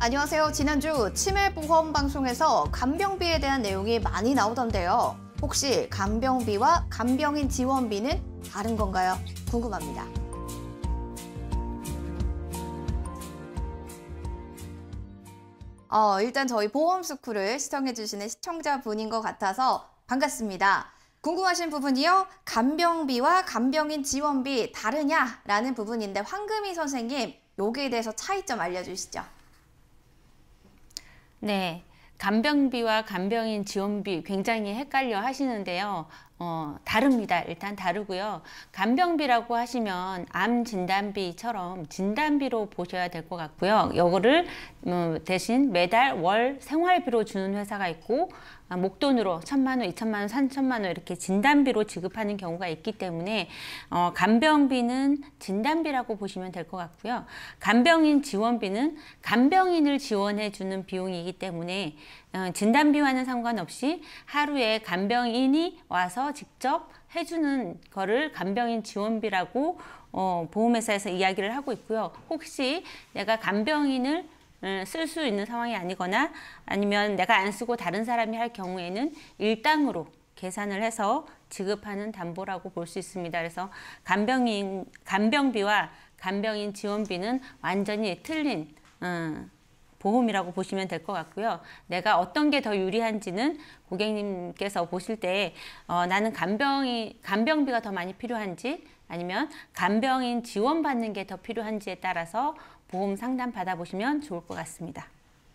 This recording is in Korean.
안녕하세요. 지난주 치매보험 방송에서 간병비에 대한 내용이 많이 나오던데요. 혹시 간병비와 간병인 지원비는 다른 건가요? 궁금합니다. 어, 일단 저희 보험스쿨을 시청해주시는 시청자분인 것 같아서 반갑습니다. 궁금하신 부분이요? 간병비와 간병인 지원비 다르냐라는 부분인데 황금희 선생님 여기에 대해서 차이점 알려주시죠. 네. 간병비와 간병인 지원비 굉장히 헷갈려 하시는데요. 어, 다릅니다. 일단 다르고요. 간병비라고 하시면 암 진단비처럼 진단비로 보셔야 될 것 같고요. 요거를 음, 대신 매달 월 생활비로 주는 회사가 있고 아, 목돈으로 천만 원, 이천만 원, 삼천만 원 이렇게 진단비로 지급하는 경우가 있기 때문에 어, 간병비는 진단비라고 보시면 될 것 같고요. 간병인 지원비는 간병인을 지원해 주는 비용이기 때문에 어, 진단 비와는 상관없이 하루에 간병인이 와서 직접 해주는 거를 간병인 지원비라고 어, 보험회사에서 이야기를 하고 있고요. 혹시 내가 간병인을 어, 쓸수 있는 상황이 아니거나 아니면 내가 안 쓰고 다른 사람이 할 경우에는 일당으로 계산을 해서 지급하는 담보라고 볼 수 있습니다. 그래서 간병인 간병비와 간병인 지원비는 완전히 틀린 음, 보험이라고 보시면 될 것 같고요. 내가 어떤 게 더 유리한지는 고객님께서 보실 때 어, 나는 간병이 간병비가 더 많이 필요한지 아니면 간병인 지원받는 게 더 필요한지에 따라서 보험 상담 받아보시면 좋을 것 같습니다.